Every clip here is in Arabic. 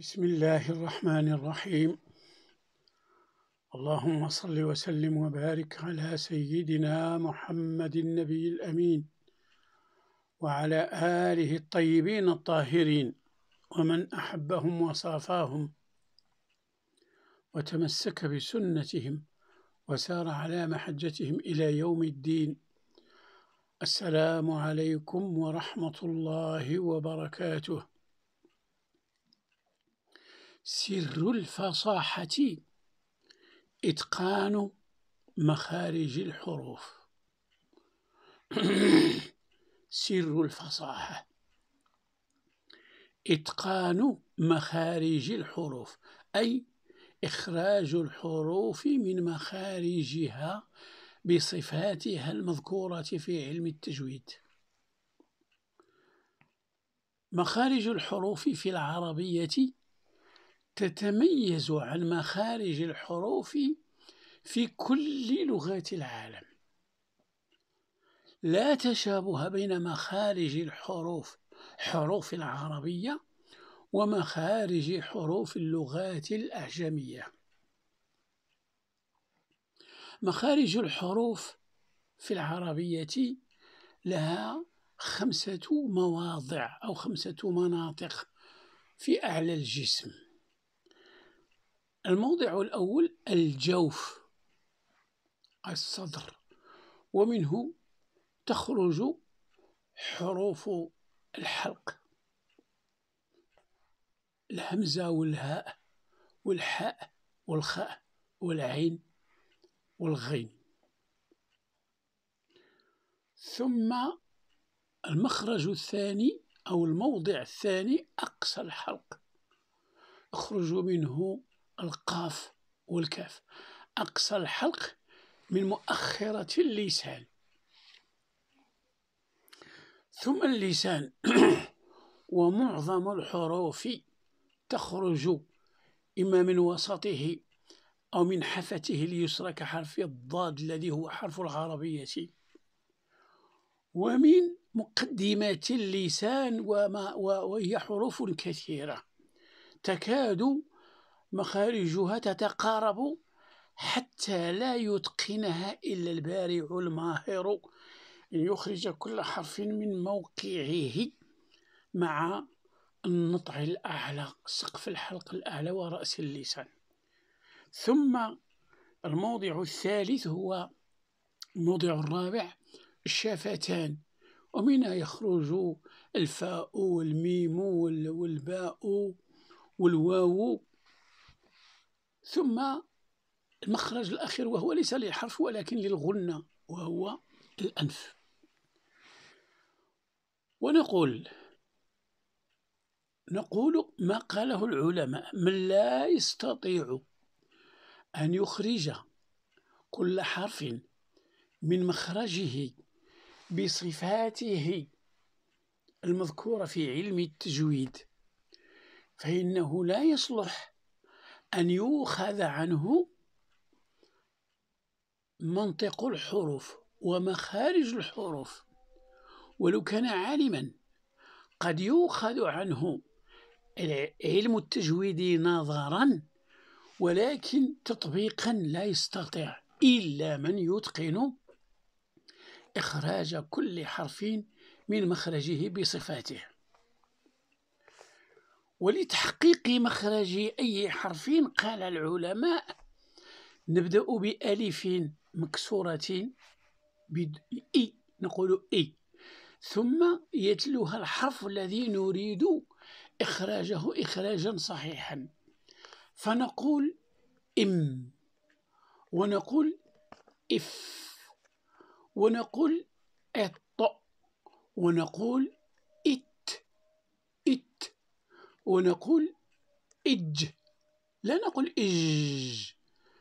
بسم الله الرحمن الرحيم اللهم صل وسلم وبارك على سيدنا محمد النبي الأمين وعلى آله الطيبين الطاهرين ومن أحبهم وصافاهم وتمسك بسنتهم وسار على محجتهم إلى يوم الدين السلام عليكم ورحمة الله وبركاته سر الفصاحة إتقان مخارج الحروف سر الفصاحة إتقان مخارج الحروف أي إخراج الحروف من مخارجها بصفاتها المذكورة في علم التجويد مخارج الحروف في العربية تتميز عن مخارج الحروف في كل لغات العالم لا تشابه بين مخارج الحروف حروف العربية ومخارج حروف اللغات الأعجمية مخارج الحروف في العربية لها خمسة مواضع أو خمسة مناطق في أعلى الجسم الموضع الأول الجوف الصدر ومنه تخرج حروف الحلق الهمزة والهاء والحاء والخاء والعين والغين ثم المخرج الثاني أو الموضع الثاني أقصى الحلق يخرج منه القاف والكاف أقصى الحلق من مؤخرة اللسان ثم اللسان ومعظم الحروف تخرج إما من وسطه أو من حفته اليسرى كحرف الضاد الذي هو حرف العربية ومن مقدمات اللسان وما وهي حروف كثيرة تكاد مخارجها تتقارب حتى لا يتقنها إلا البارع الماهر ليخرج كل حرف من موقعه مع النطع الأعلى سقف الحلق الأعلى ورأس اللسان ثم الموضع الثالث هو الموضع الرابع الشفتان ومنها يخرج الفاء والميم والباء والواو ثم المخرج الأخير وهو ليس للحرف ولكن للغنة وهو الأنف ونقول نقول ما قاله العلماء من لا يستطيع أن يخرج كل حرف من مخرجه بصفاته المذكورة في علم التجويد فإنه لا يصلح أن يؤخذ عنه منطق الحروف ومخارج الحروف ولو كان عالما قد يؤخذ عنه علم التجويد نظرا ولكن تطبيقا لا يستطيع إلا من يتقن إخراج كل حرف من مخرجه بصفاته ولتحقيق مخرج أي حرف قال العلماء نبدأ بألف مكسورة إي نقول إي ثم يتلوها الحرف الذي نريد إخراجه إخراجا صحيحا فنقول إم ونقول إف ونقول إط ونقول إت إت ونقول إج لا نقول إج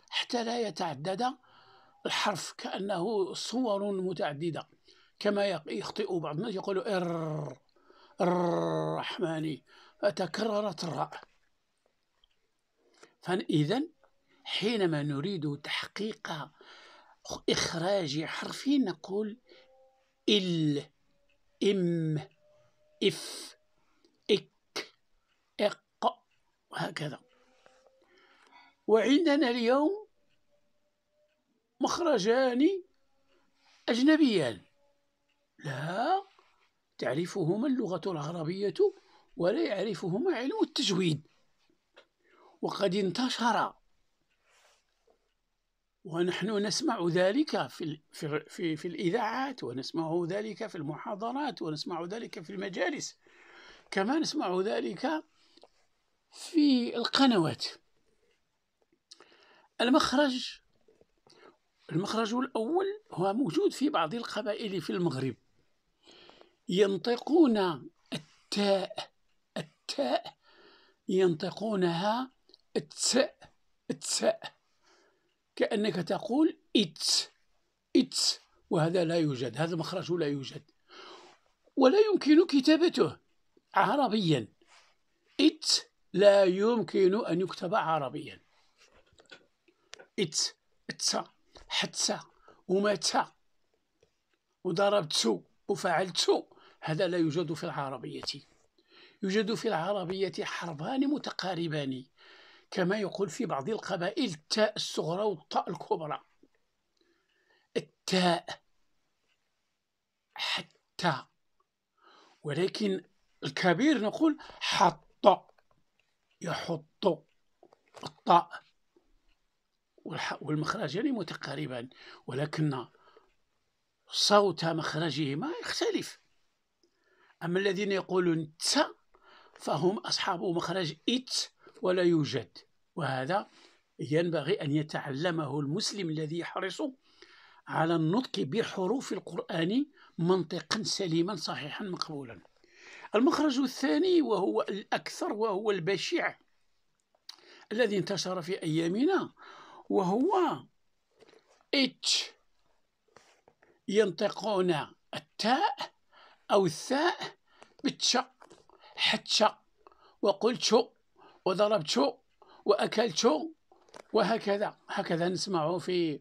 حتى لا يتعدد الحرف كأنه صور متعددة كما يخطئ بعض الناس يقول إر الرحماني فتكررت الراء فإذا حينما نريد تحقيق إخراج حرف نقول إل إم إف وهكذا وعندنا اليوم مخرجان أجنبيان لا تعرفهما اللغة العربية ولا يعرفهما علم التجويد وقد انتشر ونحن نسمع ذلك في في في الاذاعات ونسمع ذلك في المحاضرات ونسمع ذلك في المجالس كما نسمع ذلك في القنوات المخرج المخرج الأول هو موجود في بعض القبائل في المغرب ينطقون التاء التاء ينطقونها التاء التاء كأنك تقول اتس اتس وهذا لا يوجد هذا المخرج لا يوجد ولا يمكن كتابته عربيا اتس لا يمكن أن يكتب عربيا إت إتس حتى ومتى وضربت وفعلت هذا لا يوجد في العربية يوجد في العربية حرفان متقاربان كما يقول في بعض القبائل التاء الصغرى والتاء الكبرى التاء حتى ولكن الكبير نقول حط يحط الطاء والمخرجان متقاربان ولكن صوت مخرجهما يختلف أما الذين يقولون ت فهم أصحاب مخرج إت ولا يوجد وهذا ينبغي أن يتعلمه المسلم الذي يحرص على النطق بحروف القرآن منطقا سليما صحيحا مقبولا المخرج الثاني وهو الأكثر وهو البشع الذي انتشر في أيامنا وهو إتش ينطقون التاء أو الثاء بالتشق حتشق وقلت شو وضربت شو وأكلت شو وهكذا هكذا نسمع في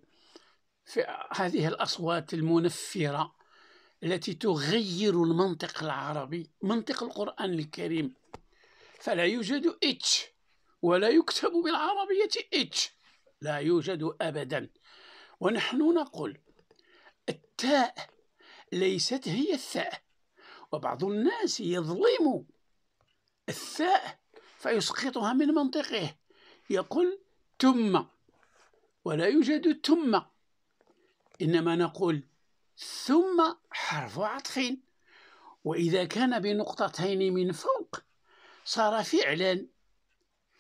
في هذه الأصوات المنفرة التي تغير المنطق العربي منطق القرآن الكريم فلا يوجد اتش ولا يكتب بالعربية اتش لا يوجد أبدا ونحن نقول التاء ليست هي الثاء وبعض الناس يظلم الثاء فيسقطها من منطقه يقول تم ولا يوجد تم إنما نقول ثم حرف عطف وإذا كان بنقطتين من فوق صار فعلا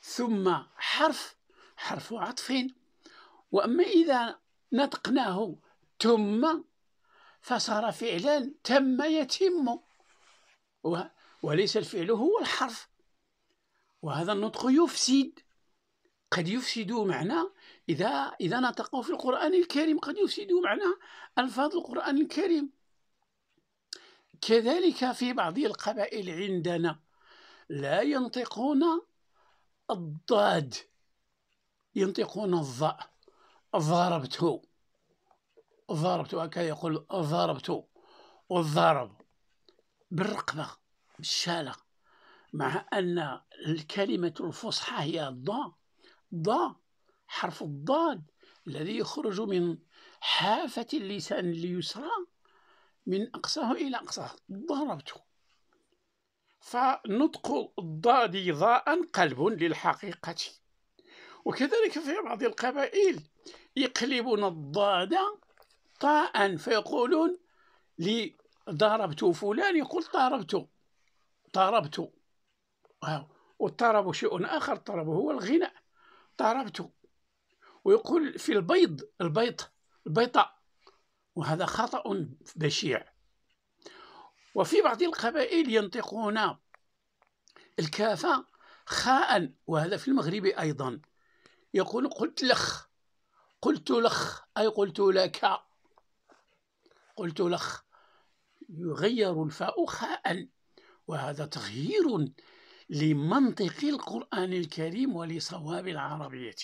ثم حرف حرف عطف وأما إذا نطقناه ثم فصار فعلا تم يتم وليس الفعل هو الحرف وهذا النطق يفسد قد يفسدوا معنى إذا إذا نطقوا في القرآن الكريم قد يفسدوا معنى ألفاظ القرآن الكريم كذلك في بعض القبائل عندنا لا ينطقون الضاد ينطقون الظاء ضربته ضربته هكا يقول ضربته والضرب بالرقبة بالشالة مع أن الكلمة الفصحى هي الضاد ض حرف الضاد الذي يخرج من حافة اللسان اليسرى من أقصاه إلى أقصاه ضربته فنطق الضاد ضاء قلب للحقيقة وكذلك في بعض القبائل يقلبون الضاد طاء فيقولون لي ضربت فلان يقول طاربت طاربت والطرب شيء آخر الطرب هو الغناء ضربت ويقول في البيض البيض البيضاء وهذا خطأ بشيع وفي بعض القبائل ينطقون الكافة خاء وهذا في المغرب أيضا يقول قلت لخ قلت لخ أي قلت لك قلت لخ يغير الفاء خاء وهذا تغيير لمنطق القرآن الكريم ولصواب العربية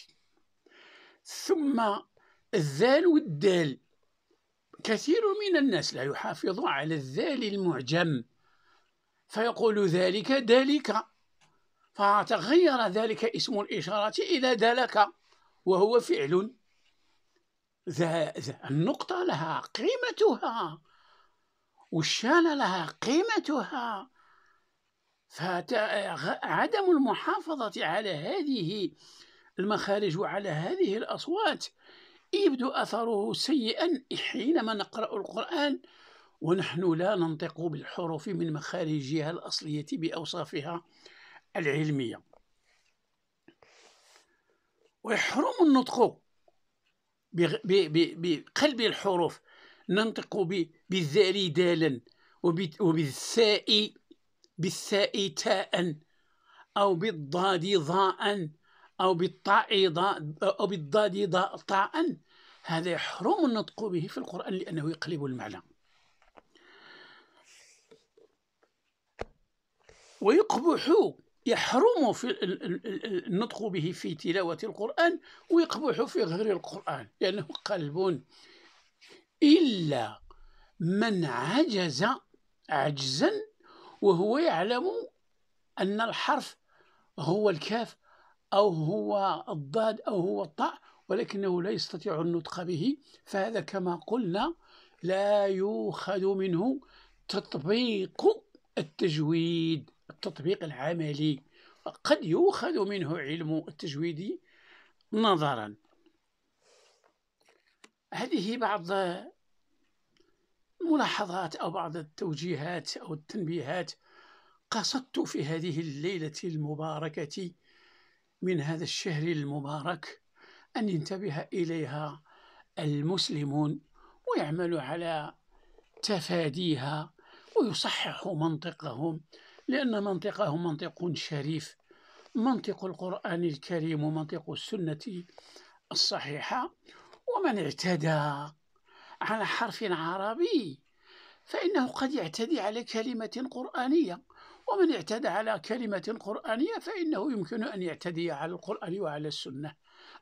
ثم الذال والدال كثير من الناس لا يحافظ على الذال المعجم فيقول ذلك ذلك فتغير ذلك اسم الإشارة إلى ذلك وهو فعل ذا النقطة لها قيمتها والشان لها قيمتها فعدم المحافظة على هذه المخارج وعلى هذه الأصوات يبدو أثره سيئا حينما نقرأ القرآن ونحن لا ننطق بالحروف من مخارجها الأصلية بأوصافها العلمية ويحرم النطق بقلب الحروف ننطق بالذال دالا وبالثاء بالثاء تاء أو بالضاد ضاء أو بالطاء ضاء أو بالضاد ضاء طاء هذا يحرم النطق به في القرآن لأنه يقلب المعنى ويقبح يحرم في النطق به في تلاوة القرآن ويقبح في غير القرآن لأنه قلب إلا من عجز عجزا وهو يعلم أن الحرف هو الكاف أو هو الضاد أو هو الطاء ولكنه لا يستطيع النطق به فهذا كما قلنا لا يؤخذ منه تطبيق التجويد التطبيق العملي قد يؤخذ منه علم التجويد نظرا هذه بعض ملاحظات أو بعض التوجيهات أو التنبيهات قصدت في هذه الليلة المباركة من هذا الشهر المبارك أن ينتبه إليها المسلمون ويعملوا على تفاديها ويصححوا منطقهم لأن منطقهم منطق شريف منطق القرآن الكريم ومنطق السنة الصحيحة ومن اعتدى على حرف عربي فإنه قد يعتدي على كلمة قرآنية ومن اعتدى على كلمة قرآنية فإنه يمكن أن يعتدي على القرآن وعلى السنة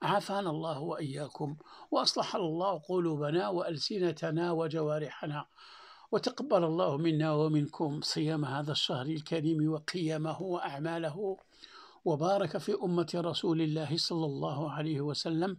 عافانا الله وإياكم وأصلح الله قلوبنا وألسنتنا وجوارحنا وتقبل الله منا ومنكم صيام هذا الشهر الكريم وقيامه وأعماله وبارك في أمة رسول الله صلى الله عليه وسلم